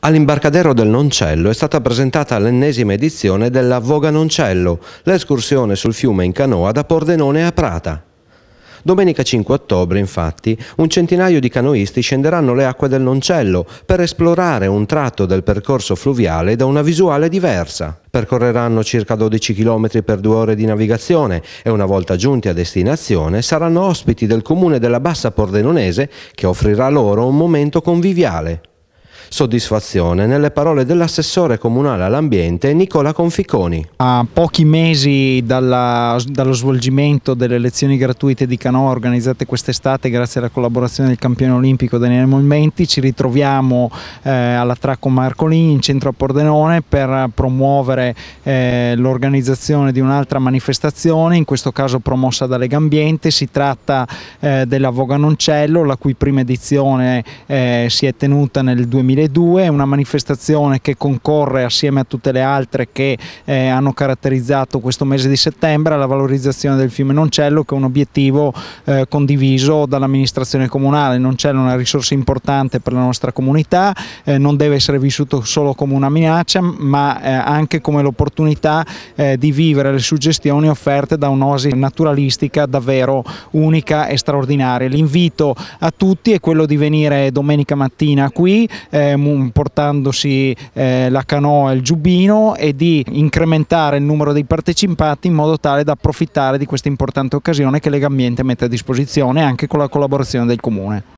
All'imbarcadero del Noncello è stata presentata l'ennesima edizione della Voga Noncello, l'escursione sul fiume in canoa da Pordenone a Prata. Domenica 5 ottobre, infatti, un centinaio di canoisti scenderanno le acque del Noncello per esplorare un tratto del percorso fluviale da una visuale diversa. Percorreranno circa 12 km per due ore di navigazione e una volta giunti a destinazione saranno ospiti del comune della Bassa Pordenonese che offrirà loro un momento conviviale. Soddisfazione nelle parole dell'assessore comunale all'ambiente Nicola Conficoni. A pochi mesi dalla, dallo svolgimento delle lezioni gratuite di Canoa organizzate quest'estate grazie alla collaborazione del campione olimpico Daniele Molmenti ci ritroviamo eh, all'attracco Marcolini in centro a Pordenone per promuovere eh, l'organizzazione di un'altra manifestazione, in questo caso promossa da Lega Ambiente, si tratta eh, della Voganoncello la cui prima edizione eh, si è tenuta nel 2000 2002, una manifestazione che concorre assieme a tutte le altre che eh, hanno caratterizzato questo mese di settembre alla valorizzazione del fiume Noncello che è un obiettivo eh, condiviso dall'amministrazione comunale. Noncello è una risorsa importante per la nostra comunità, eh, non deve essere vissuto solo come una minaccia ma eh, anche come l'opportunità eh, di vivere le suggestioni offerte da un'osi naturalistica davvero unica e straordinaria. L'invito a tutti è quello di venire domenica mattina qui, eh, Ehm, portandosi eh, la canoa e il giubbino e di incrementare il numero dei partecipanti in modo tale da approfittare di questa importante occasione che Legambiente mette a disposizione anche con la collaborazione del Comune.